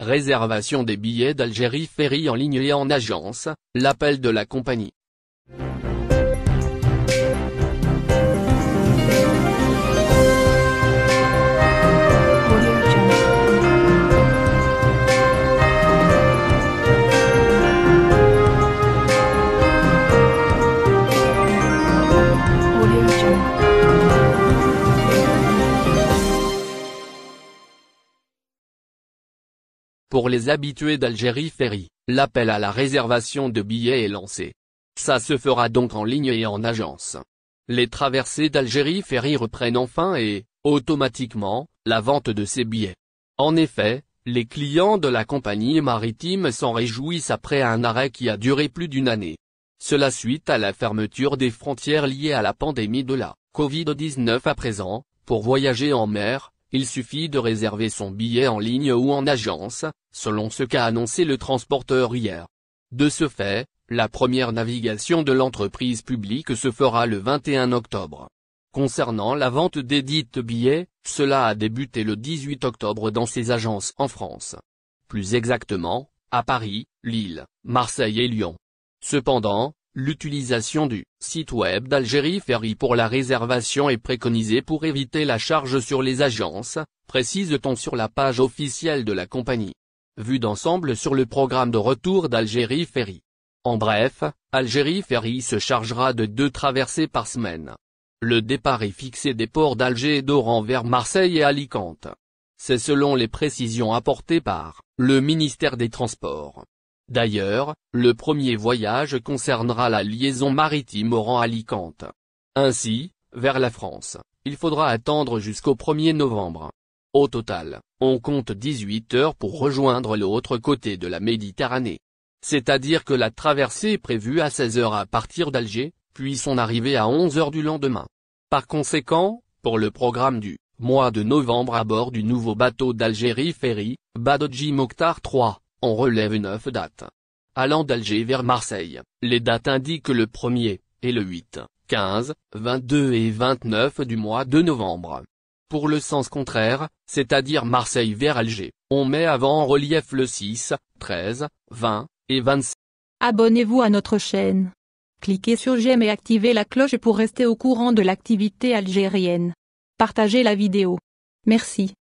réservation des billets d'Algérie Ferry en ligne et en agence, l'appel de la compagnie. Pour les habitués d'Algérie Ferry, l'appel à la réservation de billets est lancé. Ça se fera donc en ligne et en agence. Les traversées d'Algérie Ferry reprennent enfin et, automatiquement, la vente de ces billets. En effet, les clients de la compagnie maritime s'en réjouissent après un arrêt qui a duré plus d'une année. Cela suite à la fermeture des frontières liées à la pandémie de la COVID-19 à présent, pour voyager en mer, il suffit de réserver son billet en ligne ou en agence, selon ce qu'a annoncé le transporteur hier. De ce fait, la première navigation de l'entreprise publique se fera le 21 octobre. Concernant la vente des billets, cela a débuté le 18 octobre dans ses agences en France. Plus exactement, à Paris, Lille, Marseille et Lyon. Cependant, L'utilisation du site web d'Algérie Ferry pour la réservation est préconisée pour éviter la charge sur les agences, précise-t-on sur la page officielle de la compagnie. Vue d'ensemble sur le programme de retour d'Algérie Ferry. En bref, Algérie Ferry se chargera de deux traversées par semaine. Le départ est fixé des ports d'Alger et d'Oran vers Marseille et Alicante. C'est selon les précisions apportées par le ministère des Transports. D'ailleurs, le premier voyage concernera la liaison maritime au rang alicante Ainsi, vers la France, il faudra attendre jusqu'au 1er novembre. Au total, on compte 18 heures pour rejoindre l'autre côté de la Méditerranée. C'est-à-dire que la traversée est prévue à 16 heures à partir d'Alger, puis son arrivée à 11 heures du lendemain. Par conséquent, pour le programme du mois de novembre à bord du nouveau bateau d'Algérie Ferry, Badoji Mokhtar 3, on relève neuf dates. Allant d'Alger vers Marseille, les dates indiquent le 1er, et le 8, 15, 22 et 29 du mois de novembre. Pour le sens contraire, c'est-à-dire Marseille vers Alger, on met avant en relief le 6, 13, 20 et 26. Abonnez-vous à notre chaîne. Cliquez sur j'aime et activez la cloche pour rester au courant de l'activité algérienne. Partagez la vidéo. Merci.